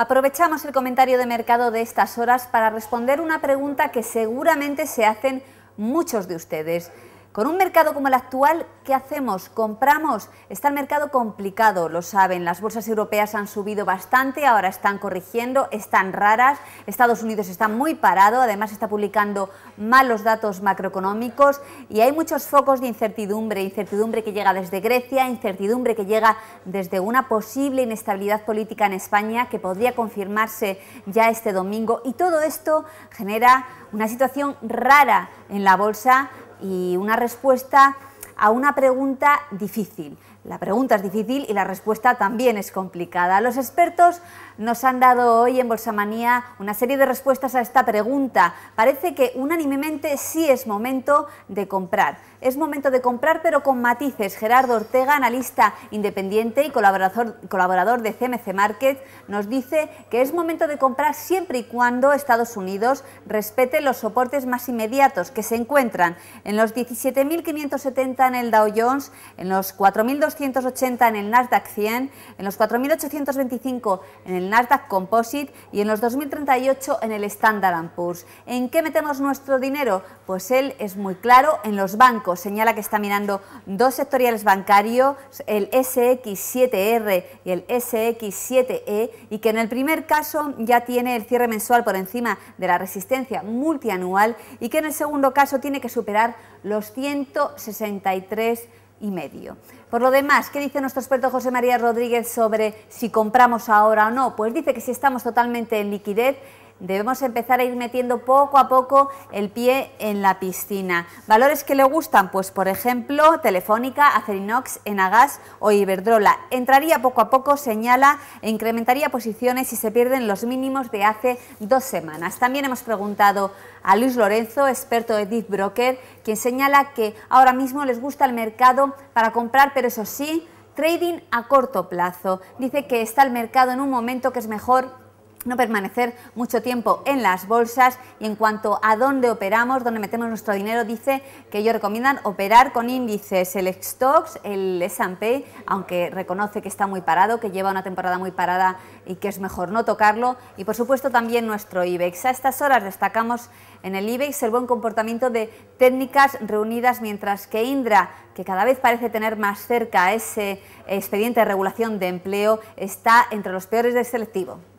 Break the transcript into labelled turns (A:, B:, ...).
A: Aprovechamos el comentario de mercado de estas horas para responder una pregunta que seguramente se hacen muchos de ustedes. Con un mercado como el actual, ¿qué hacemos? ¿Compramos? Está el mercado complicado, lo saben. Las bolsas europeas han subido bastante, ahora están corrigiendo, están raras. Estados Unidos está muy parado, además está publicando malos datos macroeconómicos y hay muchos focos de incertidumbre. Incertidumbre que llega desde Grecia, incertidumbre que llega desde una posible inestabilidad política en España que podría confirmarse ya este domingo. Y todo esto genera una situación rara en la bolsa y una respuesta a una pregunta difícil. La pregunta es difícil y la respuesta también es complicada. Los expertos nos han dado hoy en Bolsamanía una serie de respuestas a esta pregunta. Parece que unánimemente sí es momento de comprar. Es momento de comprar pero con matices. Gerardo Ortega, analista independiente y colaborador, colaborador de CMC Market, nos dice que es momento de comprar siempre y cuando Estados Unidos respete los soportes más inmediatos que se encuentran en los 17.570 en el Dow Jones, en los 4.200 4.280 en el Nasdaq 100, en los 4.825 en el Nasdaq Composite y en los 2.038 en el Standard Poor's. ¿En qué metemos nuestro dinero? Pues él es muy claro en los bancos. Señala que está mirando dos sectoriales bancarios, el SX7R y el SX7E, e, y que en el primer caso ya tiene el cierre mensual por encima de la resistencia multianual y que en el segundo caso tiene que superar los 163 y medio. Por lo demás, ¿qué dice nuestro experto José María Rodríguez sobre si compramos ahora o no? Pues dice que si estamos totalmente en liquidez, Debemos empezar a ir metiendo poco a poco el pie en la piscina. Valores que le gustan, pues por ejemplo, Telefónica, Acerinox, Enagas o Iberdrola. Entraría poco a poco, señala, e incrementaría posiciones si se pierden los mínimos de hace dos semanas. También hemos preguntado a Luis Lorenzo, experto de Deep Broker, quien señala que ahora mismo les gusta el mercado para comprar, pero eso sí, trading a corto plazo. Dice que está el mercado en un momento que es mejor no permanecer mucho tiempo en las bolsas y en cuanto a dónde operamos, dónde metemos nuestro dinero, dice que ellos recomiendan operar con índices, el Stocks, el S&P, aunque reconoce que está muy parado, que lleva una temporada muy parada y que es mejor no tocarlo y por supuesto también nuestro IBEX. A estas horas destacamos en el IBEX el buen comportamiento de técnicas reunidas mientras que Indra que cada vez parece tener más cerca ese expediente de regulación de empleo, está entre los peores del selectivo.